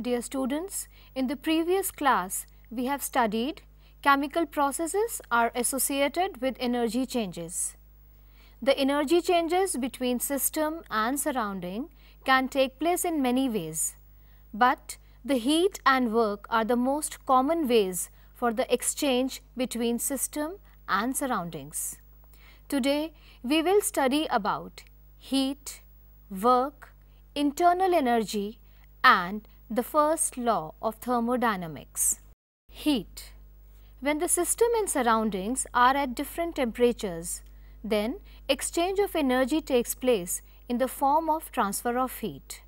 Dear students, in the previous class, we have studied chemical processes are associated with energy changes. The energy changes between system and surrounding can take place in many ways, but the heat and work are the most common ways for the exchange between system and surroundings. Today, we will study about heat, work, internal energy and the first law of thermodynamics. Heat. When the system and surroundings are at different temperatures, then exchange of energy takes place in the form of transfer of heat.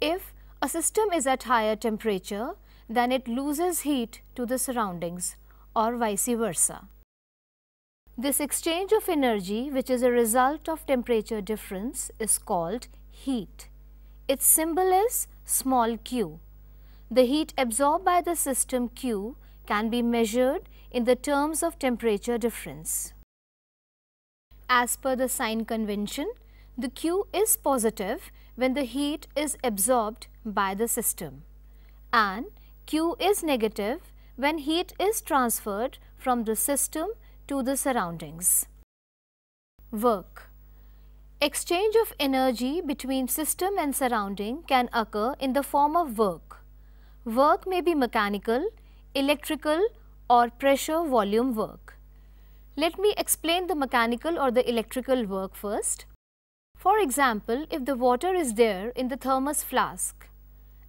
If a system is at higher temperature, then it loses heat to the surroundings or vice versa. This exchange of energy which is a result of temperature difference is called heat. Its symbol is small q. The heat absorbed by the system Q can be measured in the terms of temperature difference. As per the sign convention, the Q is positive when the heat is absorbed by the system and Q is negative when heat is transferred from the system to the surroundings. Work Exchange of energy between system and surrounding can occur in the form of work. Work may be mechanical, electrical or pressure volume work. Let me explain the mechanical or the electrical work first. For example, if the water is there in the thermos flask,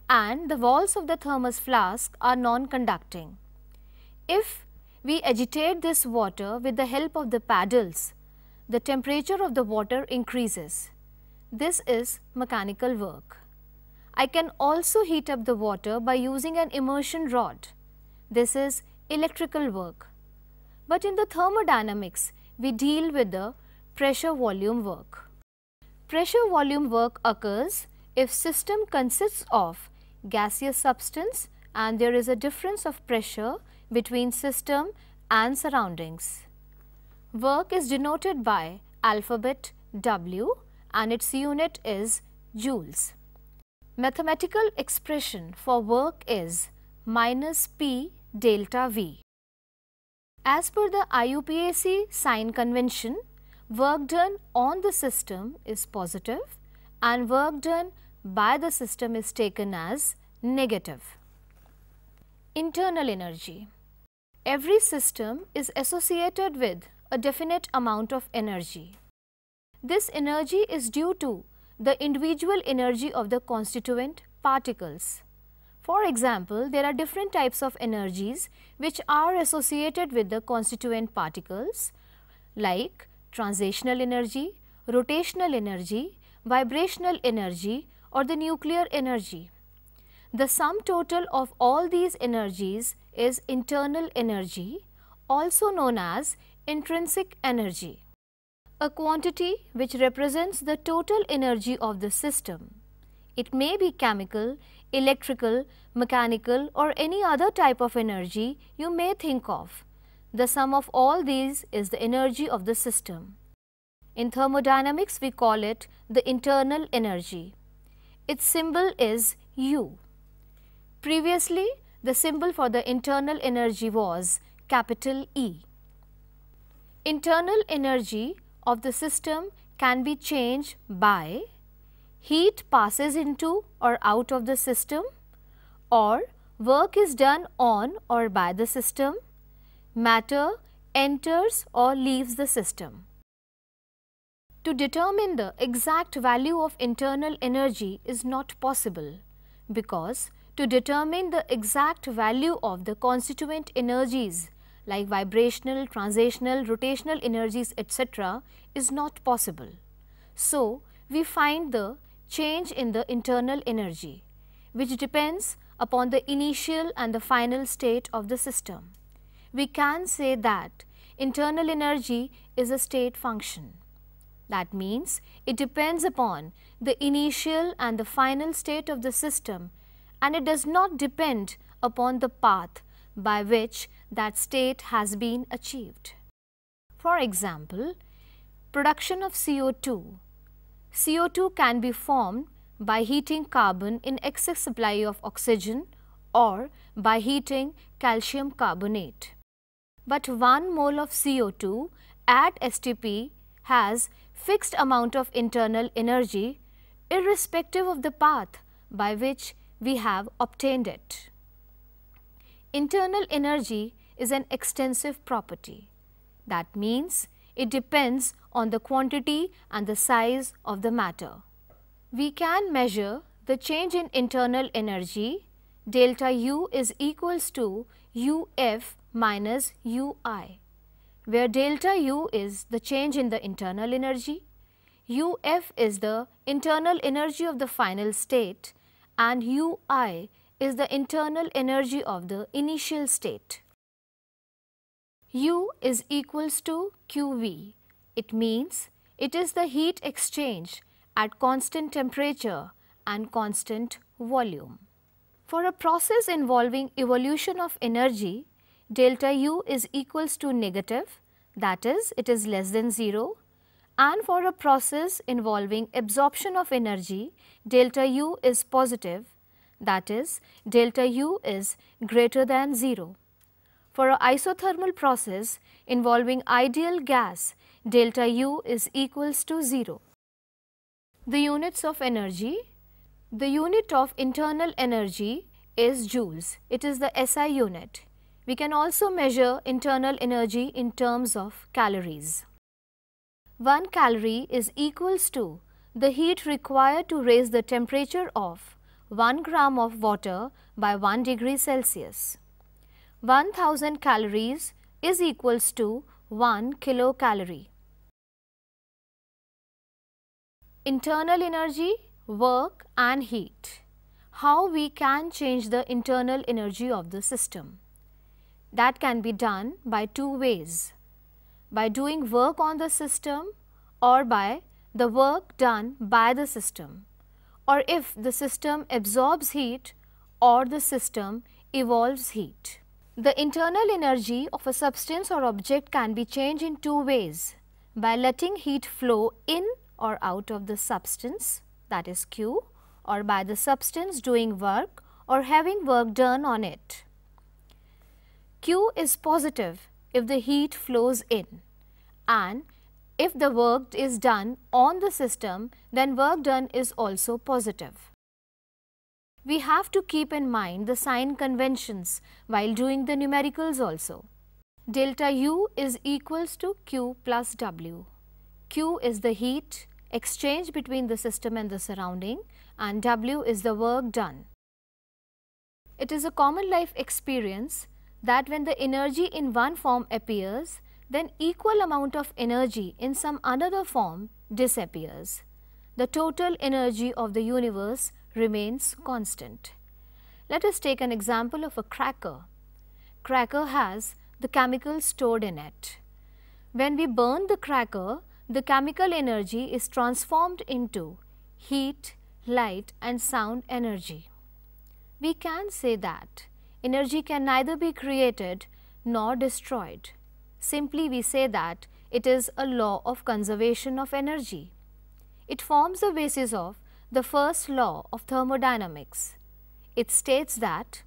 and the walls of the thermos flask are non-conducting. If we agitate this water with the help of the paddles, the temperature of the water increases. This is mechanical work. I can also heat up the water by using an immersion rod. This is electrical work. But in the thermodynamics, we deal with the pressure volume work. Pressure volume work occurs if system consists of gaseous substance and there is a difference of pressure between system and surroundings. Work is denoted by alphabet W and its unit is joules. Mathematical expression for work is minus P delta V. As per the IUPAC sign convention, work done on the system is positive and work done by the system is taken as negative. Internal energy. Every system is associated with a definite amount of energy. This energy is due to the individual energy of the constituent particles. For example, there are different types of energies which are associated with the constituent particles like transitional energy, rotational energy, vibrational energy, or the nuclear energy. The sum total of all these energies is internal energy also known as intrinsic energy, a quantity which represents the total energy of the system. It may be chemical, electrical, mechanical or any other type of energy you may think of. The sum of all these is the energy of the system. In thermodynamics, we call it the internal energy. Its symbol is U. Previously, the symbol for the internal energy was capital E. Internal energy of the system can be changed by heat passes into or out of the system or work is done on or by the system, matter enters or leaves the system. To determine the exact value of internal energy is not possible because to determine the exact value of the constituent energies like vibrational, transitional, rotational energies etc. is not possible. So, we find the change in the internal energy which depends upon the initial and the final state of the system. We can say that internal energy is a state function. That means it depends upon the initial and the final state of the system and it does not depend upon the path by which that state has been achieved. For example, production of CO2. CO2 can be formed by heating carbon in excess supply of oxygen or by heating calcium carbonate. But 1 mole of CO2 at STP has fixed amount of internal energy irrespective of the path by which we have obtained it. Internal energy is an extensive property. That means it depends on the quantity and the size of the matter. We can measure the change in internal energy delta U is equals to UF minus UI where delta U is the change in the internal energy, UF is the internal energy of the final state and UI is the internal energy of the initial state. U is equals to QV. It means it is the heat exchange at constant temperature and constant volume. For a process involving evolution of energy, delta u is equals to negative that is it is less than 0 and for a process involving absorption of energy delta u is positive that is delta u is greater than 0. For a isothermal process involving ideal gas delta u is equals to 0. The units of energy the unit of internal energy is joules. It is the SI unit. We can also measure internal energy in terms of calories. 1 calorie is equals to the heat required to raise the temperature of 1 gram of water by 1 degree Celsius. 1000 calories is equals to 1 kilocalorie. Internal energy, work and heat. How we can change the internal energy of the system that can be done by two ways, by doing work on the system or by the work done by the system or if the system absorbs heat or the system evolves heat. The internal energy of a substance or object can be changed in two ways, by letting heat flow in or out of the substance that is Q or by the substance doing work or having work done on it. Q is positive if the heat flows in and if the work is done on the system, then work done is also positive. We have to keep in mind the sign conventions while doing the numericals also. Delta U is equals to Q plus W. Q is the heat exchange between the system and the surrounding and W is the work done. It is a common life experience that when the energy in one form appears, then equal amount of energy in some another form disappears. The total energy of the universe remains constant. Let us take an example of a cracker. Cracker has the chemical stored in it. When we burn the cracker, the chemical energy is transformed into heat, light and sound energy. We can say that Energy can neither be created nor destroyed. Simply we say that it is a law of conservation of energy. It forms the basis of the first law of thermodynamics. It states that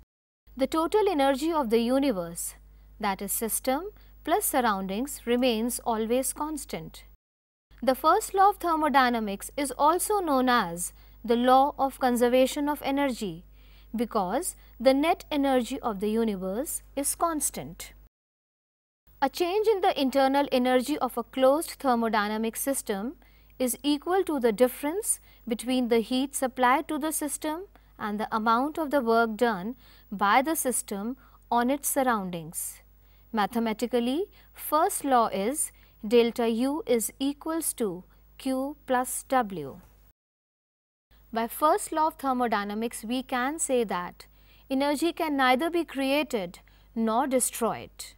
the total energy of the universe, that is system plus surroundings remains always constant. The first law of thermodynamics is also known as the law of conservation of energy because the net energy of the universe is constant. A change in the internal energy of a closed thermodynamic system is equal to the difference between the heat supplied to the system and the amount of the work done by the system on its surroundings. Mathematically, first law is delta U is equals to Q plus W. By first law of thermodynamics, we can say that energy can neither be created nor destroyed.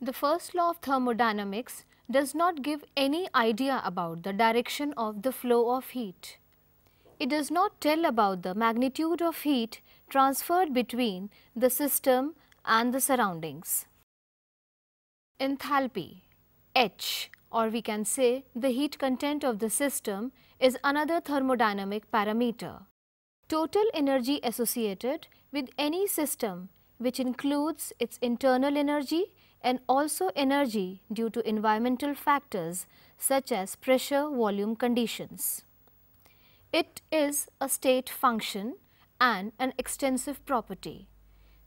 The first law of thermodynamics does not give any idea about the direction of the flow of heat. It does not tell about the magnitude of heat transferred between the system and the surroundings. Enthalpy H or we can say the heat content of the system is another thermodynamic parameter. Total energy associated with any system which includes its internal energy and also energy due to environmental factors such as pressure volume conditions. It is a state function and an extensive property.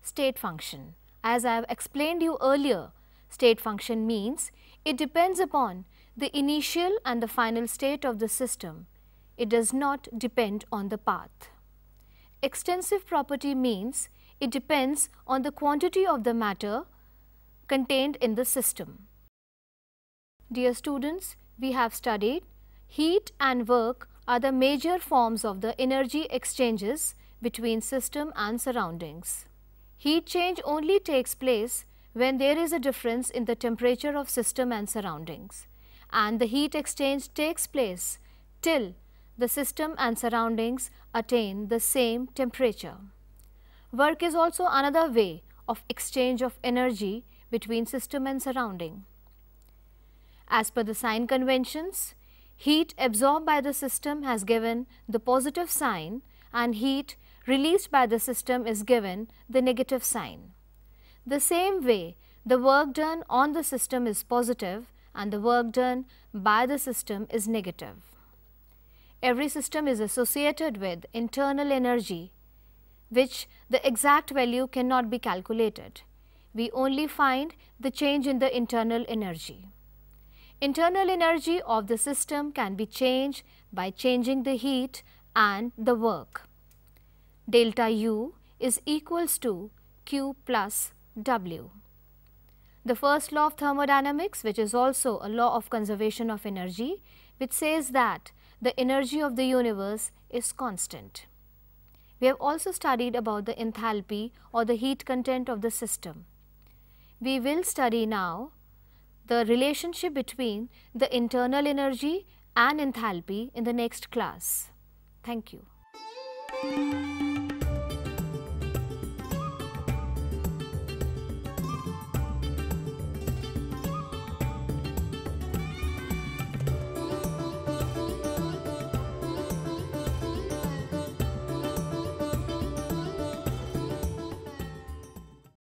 State function. As I have explained you earlier, State function means it depends upon the initial and the final state of the system. It does not depend on the path. Extensive property means it depends on the quantity of the matter contained in the system. Dear students, we have studied heat and work are the major forms of the energy exchanges between system and surroundings. Heat change only takes place when there is a difference in the temperature of system and surroundings and the heat exchange takes place till the system and surroundings attain the same temperature. Work is also another way of exchange of energy between system and surrounding. As per the sign conventions, heat absorbed by the system has given the positive sign and heat released by the system is given the negative sign. The same way, the work done on the system is positive and the work done by the system is negative. Every system is associated with internal energy which the exact value cannot be calculated. We only find the change in the internal energy. Internal energy of the system can be changed by changing the heat and the work. Delta U is equals to Q plus W. The first law of thermodynamics, which is also a law of conservation of energy, which says that the energy of the universe is constant. We have also studied about the enthalpy or the heat content of the system. We will study now the relationship between the internal energy and enthalpy in the next class. Thank you.